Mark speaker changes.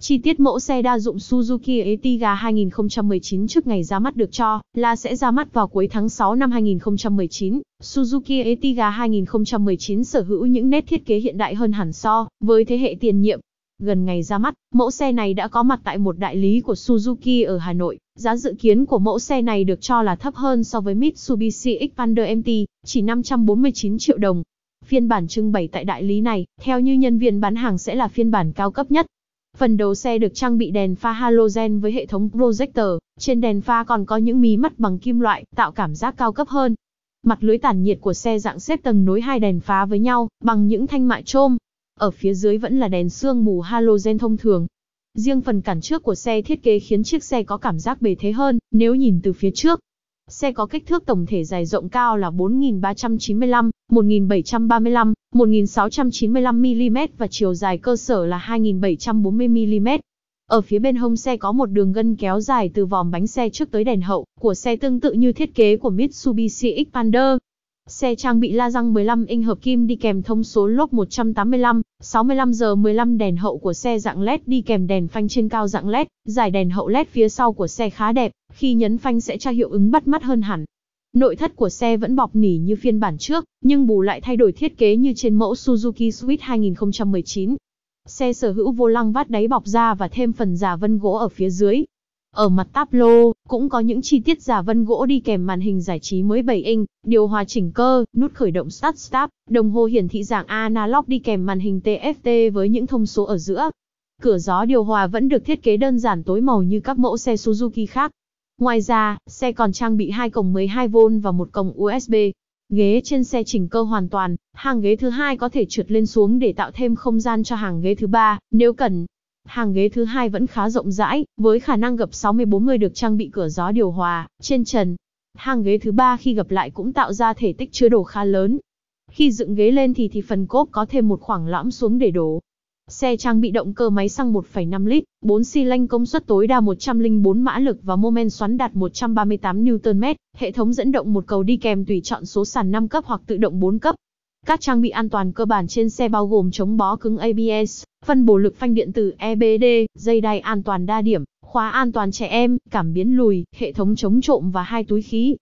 Speaker 1: Chi tiết mẫu xe đa dụng Suzuki Ertiga 2019 trước ngày ra mắt được cho là sẽ ra mắt vào cuối tháng 6 năm 2019. Suzuki Ertiga 2019 sở hữu những nét thiết kế hiện đại hơn hẳn so với thế hệ tiền nhiệm. Gần ngày ra mắt, mẫu xe này đã có mặt tại một đại lý của Suzuki ở Hà Nội. Giá dự kiến của mẫu xe này được cho là thấp hơn so với Mitsubishi Xpander MT, chỉ 549 triệu đồng. Phiên bản trưng bày tại đại lý này, theo như nhân viên bán hàng sẽ là phiên bản cao cấp nhất. Phần đầu xe được trang bị đèn pha halogen với hệ thống projector, trên đèn pha còn có những mí mắt bằng kim loại, tạo cảm giác cao cấp hơn. Mặt lưới tản nhiệt của xe dạng xếp tầng nối hai đèn pha với nhau, bằng những thanh mại chôm. Ở phía dưới vẫn là đèn sương mù halogen thông thường. Riêng phần cản trước của xe thiết kế khiến chiếc xe có cảm giác bề thế hơn, nếu nhìn từ phía trước, Xe có kích thước tổng thể dài rộng cao là 4.395, 1.735, 1.695mm và chiều dài cơ sở là 2.740mm. Ở phía bên hông xe có một đường gân kéo dài từ vòm bánh xe trước tới đèn hậu của xe tương tự như thiết kế của Mitsubishi Xpander. Xe trang bị la răng 15 inch hợp kim đi kèm thông số lốp 185, 65 giờ 15 đèn hậu của xe dạng LED đi kèm đèn phanh trên cao dạng LED, giải đèn hậu LED phía sau của xe khá đẹp, khi nhấn phanh sẽ cho hiệu ứng bắt mắt hơn hẳn. Nội thất của xe vẫn bọc nỉ như phiên bản trước, nhưng bù lại thay đổi thiết kế như trên mẫu Suzuki Swift 2019. Xe sở hữu vô lăng vát đáy bọc da và thêm phần giả vân gỗ ở phía dưới, ở mặt táp lô cũng có những chi tiết giả vân gỗ đi kèm màn hình giải trí mới 7 inch, điều hòa chỉnh cơ, nút khởi động Start Stop, đồng hồ hiển thị dạng analog đi kèm màn hình TFT với những thông số ở giữa. Cửa gió điều hòa vẫn được thiết kế đơn giản tối màu như các mẫu xe Suzuki khác. Ngoài ra, xe còn trang bị hai cổng 12V và một cổng USB. Ghế trên xe chỉnh cơ hoàn toàn, hàng ghế thứ hai có thể trượt lên xuống để tạo thêm không gian cho hàng ghế thứ ba, nếu cần. Hàng ghế thứ hai vẫn khá rộng rãi, với khả năng gập 64 người được trang bị cửa gió điều hòa, trên trần. Hàng ghế thứ ba khi gập lại cũng tạo ra thể tích chứa đồ khá lớn. Khi dựng ghế lên thì thì phần cốp có thêm một khoảng lõm xuống để đổ. Xe trang bị động cơ máy xăng 1,5 lít, 4 xi lanh công suất tối đa 104 mã lực và mô men xoắn đạt 138 Nm, hệ thống dẫn động một cầu đi kèm tùy chọn số sàn 5 cấp hoặc tự động 4 cấp. Các trang bị an toàn cơ bản trên xe bao gồm chống bó cứng ABS, phân bổ lực phanh điện tử EBD, dây đai an toàn đa điểm, khóa an toàn trẻ em, cảm biến lùi, hệ thống chống trộm và hai túi khí.